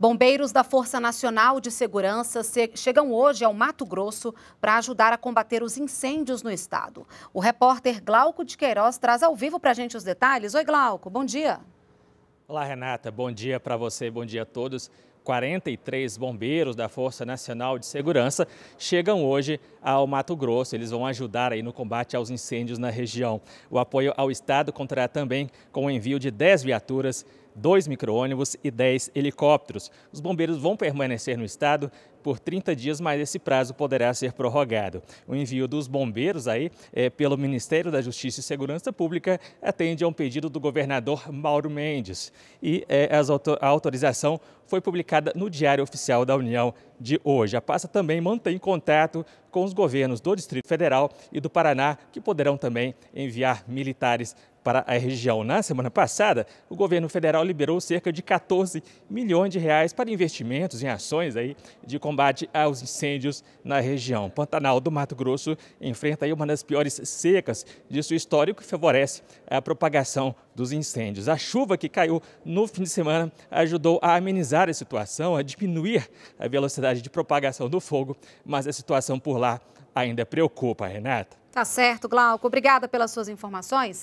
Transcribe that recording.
Bombeiros da Força Nacional de Segurança chegam hoje ao Mato Grosso para ajudar a combater os incêndios no estado. O repórter Glauco de Queiroz traz ao vivo para a gente os detalhes. Oi, Glauco, bom dia. Olá, Renata, bom dia para você, bom dia a todos. 43 bombeiros da Força Nacional de Segurança chegam hoje ao Mato Grosso. Eles vão ajudar aí no combate aos incêndios na região. O apoio ao Estado contará também com o envio de 10 viaturas dois micro-ônibus e 10 helicópteros. Os bombeiros vão permanecer no estado por 30 dias, mas esse prazo poderá ser prorrogado. O envio dos bombeiros aí é, pelo Ministério da Justiça e Segurança Pública atende a um pedido do governador Mauro Mendes e é, a autorização foi publicada no Diário Oficial da União de hoje. A pasta também mantém contato com os governos do Distrito Federal e do Paraná, que poderão também enviar militares para a região. Na semana passada, o governo federal liberou cerca de 14 milhões de reais para investimentos em ações aí de combate aos incêndios na região. Pantanal do Mato Grosso enfrenta aí uma das piores secas de sua história, o que favorece a propagação dos incêndios. A chuva que caiu no fim de semana ajudou a amenizar a situação, a diminuir a velocidade de propagação do fogo, mas a situação por lá ainda preocupa, Renata. Tá certo, Glauco. Obrigada pelas suas informações.